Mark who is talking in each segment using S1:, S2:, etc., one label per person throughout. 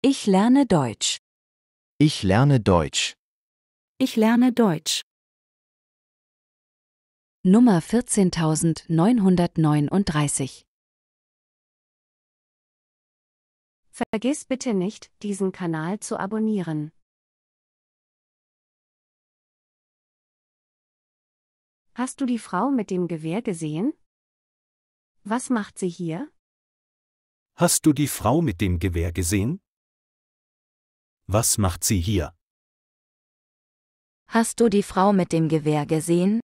S1: Ich lerne Deutsch. Ich lerne Deutsch. Ich lerne Deutsch. Nummer 14939 Vergiss bitte nicht, diesen Kanal zu abonnieren. Hast du die Frau mit dem Gewehr gesehen? Was macht sie hier? Hast du die Frau mit dem Gewehr gesehen? Was macht sie hier? Hast du die Frau mit dem Gewehr gesehen?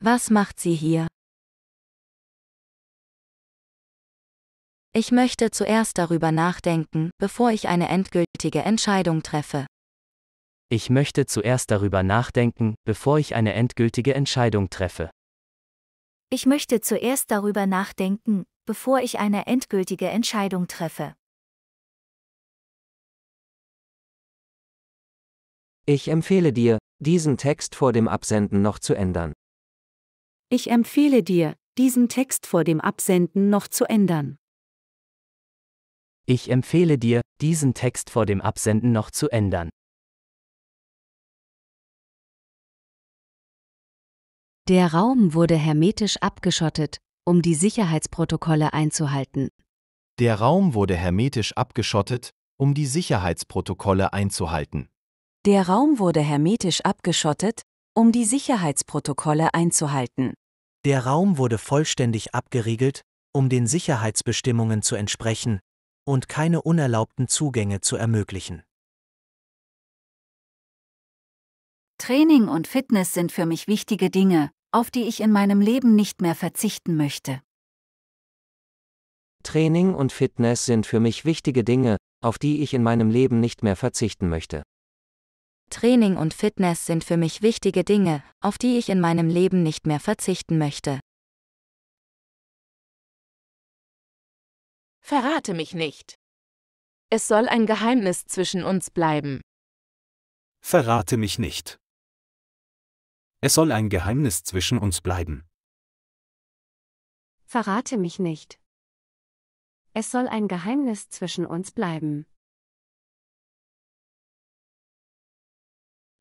S1: Was macht sie hier? Ich möchte zuerst darüber nachdenken, bevor ich eine endgültige Entscheidung treffe. Ich möchte zuerst darüber nachdenken, bevor ich eine endgültige Entscheidung treffe. Ich möchte zuerst darüber nachdenken, bevor ich eine endgültige Entscheidung treffe. Ich empfehle dir, diesen Text vor dem Absenden noch zu ändern. Ich empfehle dir, diesen Text vor dem Absenden noch zu ändern. Ich empfehle dir, diesen Text vor dem Absenden noch zu ändern. Der Raum wurde hermetisch abgeschottet, um die Sicherheitsprotokolle einzuhalten. Der Raum wurde hermetisch abgeschottet, um die Sicherheitsprotokolle einzuhalten. Der Raum wurde hermetisch abgeschottet, um die Sicherheitsprotokolle einzuhalten. Der Raum wurde vollständig abgeriegelt, um den Sicherheitsbestimmungen zu entsprechen und keine unerlaubten Zugänge zu ermöglichen. Training und Fitness sind für mich wichtige Dinge, auf die ich in meinem Leben nicht mehr verzichten möchte. Training und Fitness sind für mich wichtige Dinge, auf die ich in meinem Leben nicht mehr verzichten möchte. Training und Fitness sind für mich wichtige Dinge, auf die ich in meinem Leben nicht mehr verzichten möchte. Verrate mich nicht. Es soll ein Geheimnis zwischen uns bleiben. Verrate mich nicht. Es soll ein Geheimnis zwischen uns bleiben. Verrate mich nicht. Es soll ein Geheimnis zwischen uns bleiben.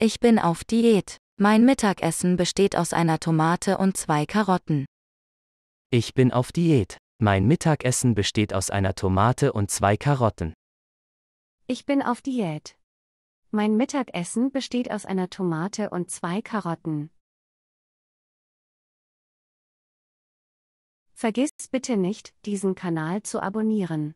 S1: Ich bin auf Diät. Mein Mittagessen besteht aus einer Tomate und zwei Karotten. Ich bin auf Diät. Mein Mittagessen besteht aus einer Tomate und zwei Karotten. Ich bin auf Diät. Mein Mittagessen besteht aus einer Tomate und zwei Karotten. Vergiss bitte nicht, diesen Kanal zu abonnieren.